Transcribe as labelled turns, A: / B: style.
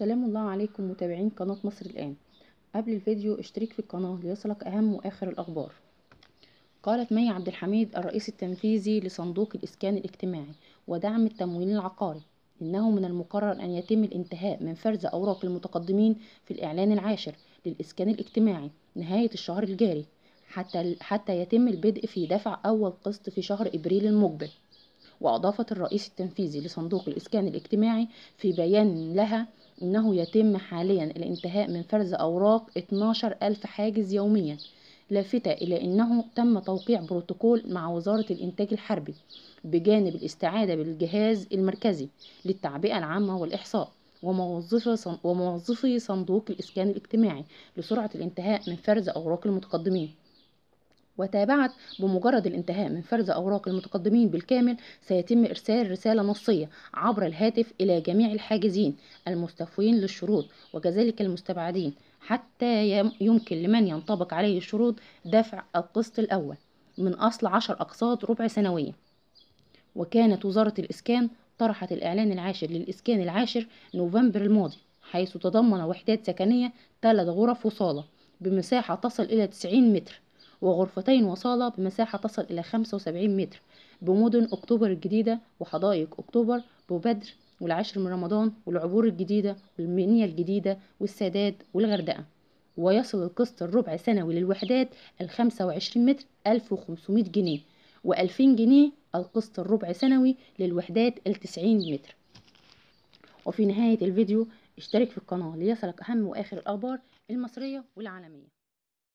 A: سلام الله عليكم متابعين قناة مصر الآن قبل الفيديو اشترك في القناة ليصلك أهم وآخر الأخبار قالت مي عبد الحميد الرئيس التنفيذي لصندوق الإسكان الاجتماعي ودعم التمويل العقاري إنه من المقرر أن يتم الانتهاء من فرز أوراق المتقدمين في الإعلان العاشر للإسكان الاجتماعي نهاية الشهر الجاري حتى, حتى يتم البدء في دفع أول قسط في شهر إبريل المقبل وأضافت الرئيس التنفيذي لصندوق الإسكان الاجتماعي في بيان لها أنه يتم حاليا الانتهاء من فرز أوراق 12000 حاجز يوميا لافتة إلى أنه تم توقيع بروتوكول مع وزارة الإنتاج الحربي بجانب الاستعادة بالجهاز المركزي للتعبئة العامة والإحصاء وموظفي صندوق الإسكان الاجتماعي لسرعة الانتهاء من فرز أوراق المتقدمين وتابعت بمجرد الانتهاء من فرز أوراق المتقدمين بالكامل سيتم إرسال رسالة نصية عبر الهاتف إلى جميع الحاجزين المستوفين للشروط وكذلك المستبعدين حتى يمكن لمن ينطبق عليه الشروط دفع القسط الأول من أصل عشر أقساط ربع سنوية وكانت وزارة الإسكان طرحت الإعلان العاشر للإسكان العاشر نوفمبر الماضي حيث تضمن وحدات سكنية ثلاث غرف وصالة بمساحة تصل إلى 90 متر وغرفتين وصالة بمساحة تصل إلى 75 متر بمدن أكتوبر الجديدة وحدائق أكتوبر ببدر والعاشر من رمضان والعبور الجديدة والمنيا الجديدة والسادات والغردقة ويصل القسط الربع سنوي للوحدات الخمسة وعشرين متر ألف جنيه جنيه وألفين جنيه القسط الربع سنوي للوحدات التسعين متر وفي نهاية الفيديو اشترك في القناة ليصلك أهم وآخر الأخبار المصرية والعالمية